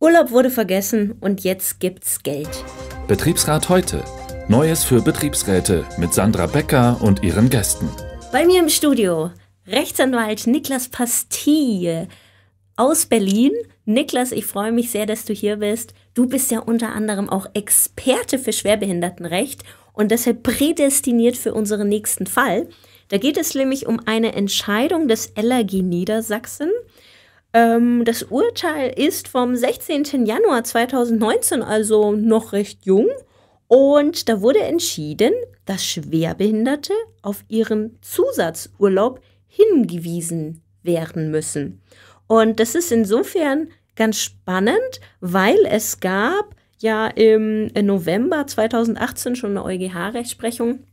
Urlaub wurde vergessen und jetzt gibt's Geld. Betriebsrat heute. Neues für Betriebsräte mit Sandra Becker und ihren Gästen. Bei mir im Studio Rechtsanwalt Niklas Pastille aus Berlin. Niklas, ich freue mich sehr, dass du hier bist. Du bist ja unter anderem auch Experte für Schwerbehindertenrecht und deshalb prädestiniert für unseren nächsten Fall. Da geht es nämlich um eine Entscheidung des LRG Niedersachsen ähm, das Urteil ist vom 16. Januar 2019, also noch recht jung. Und da wurde entschieden, dass Schwerbehinderte auf ihren Zusatzurlaub hingewiesen werden müssen. Und das ist insofern ganz spannend, weil es gab ja im November 2018 schon eine EuGH-Rechtsprechung,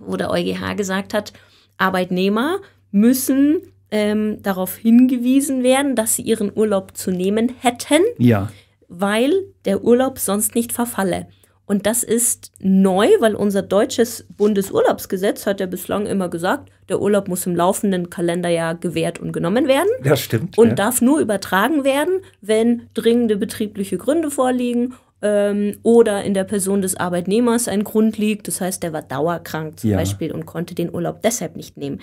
wo der EuGH gesagt hat, Arbeitnehmer müssen ähm, darauf hingewiesen werden, dass sie ihren Urlaub zu nehmen hätten, ja. weil der Urlaub sonst nicht verfalle. Und das ist neu, weil unser deutsches Bundesurlaubsgesetz hat ja bislang immer gesagt, der Urlaub muss im laufenden Kalenderjahr gewährt und genommen werden. Das stimmt. Und ja. darf nur übertragen werden, wenn dringende betriebliche Gründe vorliegen ähm, oder in der Person des Arbeitnehmers ein Grund liegt. Das heißt, der war dauerkrank zum ja. Beispiel und konnte den Urlaub deshalb nicht nehmen.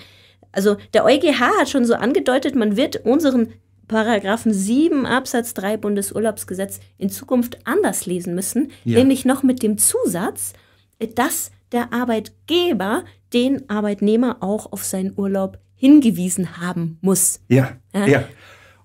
Also der EuGH hat schon so angedeutet, man wird unseren Paragraphen 7 Absatz 3 Bundesurlaubsgesetz in Zukunft anders lesen müssen, ja. nämlich noch mit dem Zusatz, dass der Arbeitgeber den Arbeitnehmer auch auf seinen Urlaub hingewiesen haben muss. Ja, ja. ja.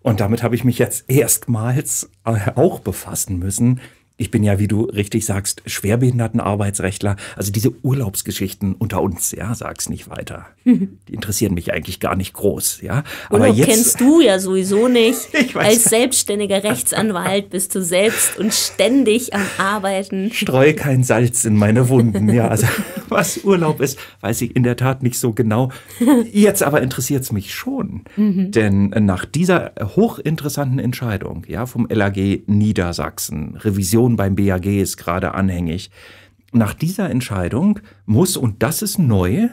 Und damit habe ich mich jetzt erstmals äh, auch befassen müssen. Ich bin ja, wie du richtig sagst, Schwerbehindertenarbeitsrechtler. Also diese Urlaubsgeschichten unter uns, ja, sag's nicht weiter. Die interessieren mich eigentlich gar nicht groß, ja. Aber Urlaub jetzt kennst du ja sowieso nicht. Ich weiß Als selbstständiger Rechtsanwalt bist du selbst und ständig am Arbeiten. Streue kein Salz in meine Wunden, ja. Also was Urlaub ist, weiß ich in der Tat nicht so genau. Jetzt aber interessiert es mich schon. Mhm. Denn äh, nach dieser hochinteressanten Entscheidung ja, vom LAG Niedersachsen, Revision beim BAG ist gerade anhängig, nach dieser Entscheidung muss, und das ist neu,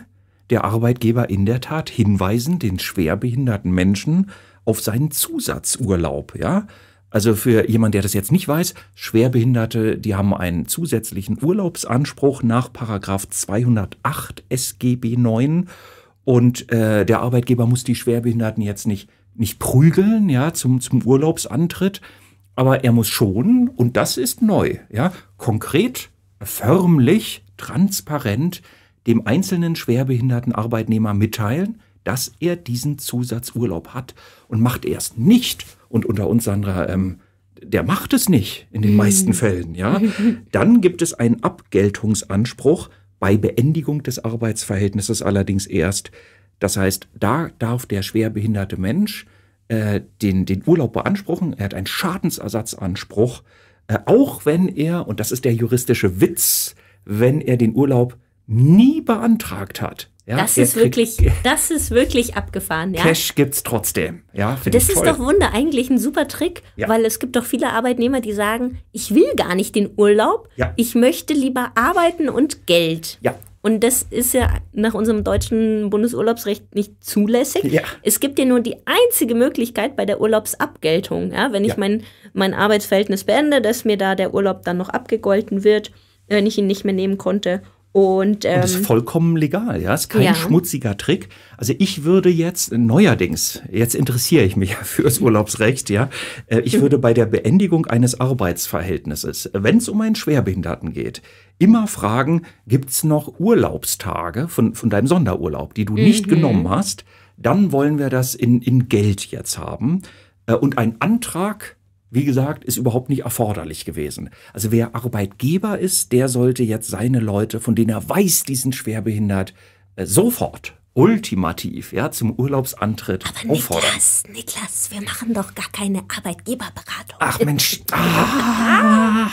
der Arbeitgeber in der Tat hinweisen, den schwerbehinderten Menschen auf seinen Zusatzurlaub, ja. Also für jemanden, der das jetzt nicht weiß, Schwerbehinderte, die haben einen zusätzlichen Urlaubsanspruch nach Paragraph 208 SGB 9 und äh, der Arbeitgeber muss die Schwerbehinderten jetzt nicht nicht prügeln, ja, zum zum Urlaubsantritt, aber er muss schon und das ist neu, ja, konkret, förmlich, transparent dem einzelnen schwerbehinderten Arbeitnehmer mitteilen, dass er diesen Zusatzurlaub hat und macht er es nicht. Und unter uns, Sandra, ähm, der macht es nicht in den mhm. meisten Fällen, ja. Dann gibt es einen Abgeltungsanspruch bei Beendigung des Arbeitsverhältnisses allerdings erst. Das heißt, da darf der schwerbehinderte Mensch äh, den, den Urlaub beanspruchen. Er hat einen Schadensersatzanspruch, äh, auch wenn er, und das ist der juristische Witz, wenn er den Urlaub nie beantragt hat. Ja, das ist wirklich, das ist wirklich abgefahren. Ja. Cash gibt's trotzdem. Ja, das ist doch Wunder, eigentlich ein super Trick, ja. weil es gibt doch viele Arbeitnehmer, die sagen, ich will gar nicht den Urlaub, ja. ich möchte lieber arbeiten und Geld. Ja. Und das ist ja nach unserem deutschen Bundesurlaubsrecht nicht zulässig. Ja. Es gibt ja nur die einzige Möglichkeit bei der Urlaubsabgeltung. Ja, wenn ich ja. mein, mein Arbeitsverhältnis beende, dass mir da der Urlaub dann noch abgegolten wird, wenn äh, ich ihn nicht mehr nehmen konnte und, ähm, und das ist vollkommen legal, ja. Das ist kein ja. schmutziger Trick. Also ich würde jetzt neuerdings, jetzt interessiere ich mich fürs Urlaubsrecht, ja, äh, ich mhm. würde bei der Beendigung eines Arbeitsverhältnisses, wenn es um einen Schwerbehinderten geht, immer fragen, gibt's noch Urlaubstage von, von deinem Sonderurlaub, die du mhm. nicht genommen hast? Dann wollen wir das in, in Geld jetzt haben. Äh, und ein Antrag wie gesagt, ist überhaupt nicht erforderlich gewesen. Also wer Arbeitgeber ist, der sollte jetzt seine Leute, von denen er weiß, die sind schwerbehindert, äh, sofort ultimativ ja, zum Urlaubsantritt Aber auffordern. Niklas, Niklas, wir machen doch gar keine Arbeitgeberberatung. Ach Mensch, ach,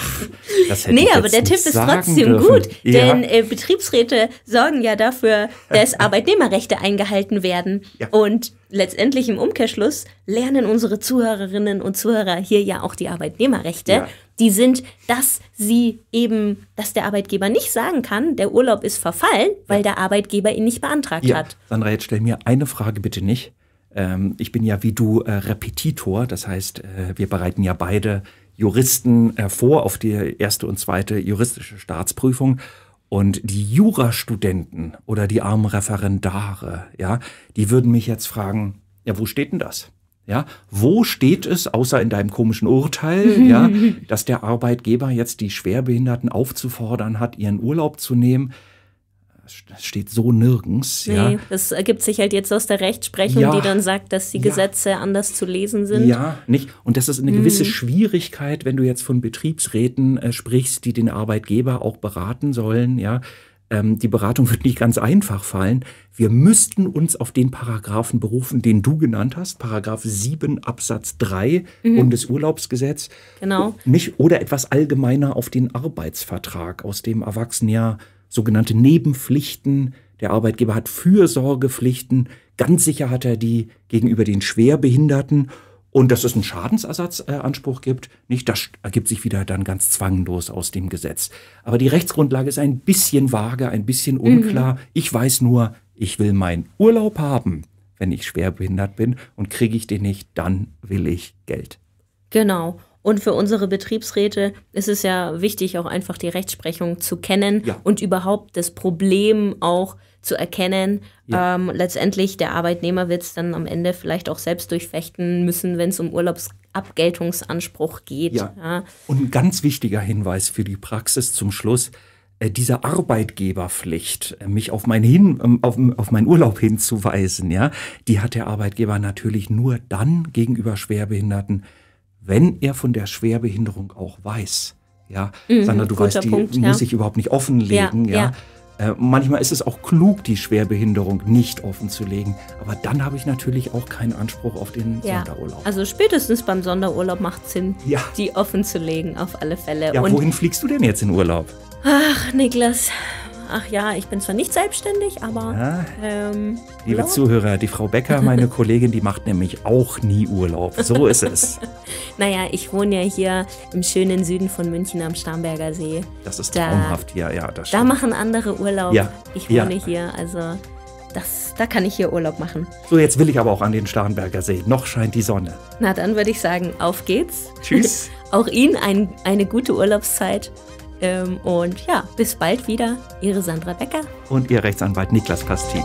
das hätte Nee, aber der Tipp ist trotzdem dürfen. gut, ja. denn äh, Betriebsräte sorgen ja dafür, dass Arbeitnehmerrechte eingehalten werden. Ja. Und letztendlich im Umkehrschluss lernen unsere Zuhörerinnen und Zuhörer hier ja auch die Arbeitnehmerrechte. Ja die sind, dass sie eben, dass der Arbeitgeber nicht sagen kann, der Urlaub ist verfallen, weil der Arbeitgeber ihn nicht beantragt ja. hat. Sandra, jetzt stell mir eine Frage bitte nicht. Ähm, ich bin ja wie du äh, Repetitor, das heißt, äh, wir bereiten ja beide Juristen äh, vor auf die erste und zweite juristische Staatsprüfung. Und die Jurastudenten oder die armen Referendare, ja, die würden mich jetzt fragen, ja, wo steht denn das? Ja, wo steht es, außer in deinem komischen Urteil, ja, dass der Arbeitgeber jetzt die Schwerbehinderten aufzufordern hat, ihren Urlaub zu nehmen? Das steht so nirgends. Nee, ja. das ergibt sich halt jetzt aus der Rechtsprechung, ja, die dann sagt, dass die Gesetze ja, anders zu lesen sind. Ja, nicht. Und das ist eine gewisse mhm. Schwierigkeit, wenn du jetzt von Betriebsräten äh, sprichst, die den Arbeitgeber auch beraten sollen, ja ähm, die Beratung wird nicht ganz einfach fallen. Wir müssten uns auf den Paragraphen berufen, den du genannt hast, Paragraph 7 Absatz 3 mhm. Bundesurlaubsgesetz. Genau. Nicht, oder etwas allgemeiner auf den Arbeitsvertrag, aus dem Erwachsene ja sogenannte Nebenpflichten. Der Arbeitgeber hat Fürsorgepflichten, ganz sicher hat er die gegenüber den Schwerbehinderten und dass es einen Schadensersatzanspruch gibt, nicht, das ergibt sich wieder dann ganz zwanglos aus dem Gesetz. Aber die Rechtsgrundlage ist ein bisschen vage, ein bisschen mhm. unklar. Mhm. Ich weiß nur, ich will meinen Urlaub haben, wenn ich schwerbehindert bin und kriege ich den nicht, dann will ich Geld. Genau. Und für unsere Betriebsräte ist es ja wichtig, auch einfach die Rechtsprechung zu kennen ja. und überhaupt das Problem auch zu erkennen. Ja. Ähm, letztendlich der Arbeitnehmer wird es dann am Ende vielleicht auch selbst durchfechten müssen, wenn es um Urlaubsabgeltungsanspruch geht. Ja. ja. Und ein ganz wichtiger Hinweis für die Praxis zum Schluss. Äh, diese Arbeitgeberpflicht, äh, mich auf, mein Hin, ähm, auf, auf meinen Urlaub hinzuweisen, ja, die hat der Arbeitgeber natürlich nur dann gegenüber Schwerbehinderten, wenn er von der Schwerbehinderung auch weiß. Ja, mhm, Sandra, du weißt, die Punkt, muss ich überhaupt nicht offenlegen. Ja, ja. ja. Äh, manchmal ist es auch klug, die Schwerbehinderung nicht offenzulegen. Aber dann habe ich natürlich auch keinen Anspruch auf den ja. Sonderurlaub. Also spätestens beim Sonderurlaub macht es Sinn, ja. die offenzulegen, auf alle Fälle. Ja, Und wohin fliegst du denn jetzt in Urlaub? Ach, Niklas, ach ja, ich bin zwar nicht selbstständig, aber. Ja. Ähm, Liebe Urlaub. Zuhörer, die Frau Becker, meine Kollegin, die macht nämlich auch nie Urlaub. So ist es. naja, ich wohne ja hier im schönen Süden von München am Starnberger See. Das ist da, traumhaft, ja, ja. Das da machen andere Urlaub. Ja. Ich wohne ja. hier, also. Das, da kann ich hier Urlaub machen. So, jetzt will ich aber auch an den Starnberger See. Noch scheint die Sonne. Na, dann würde ich sagen, auf geht's. Tschüss. auch Ihnen ein, eine gute Urlaubszeit. Ähm, und ja, bis bald wieder. Ihre Sandra Becker. Und Ihr Rechtsanwalt Niklas Kastin.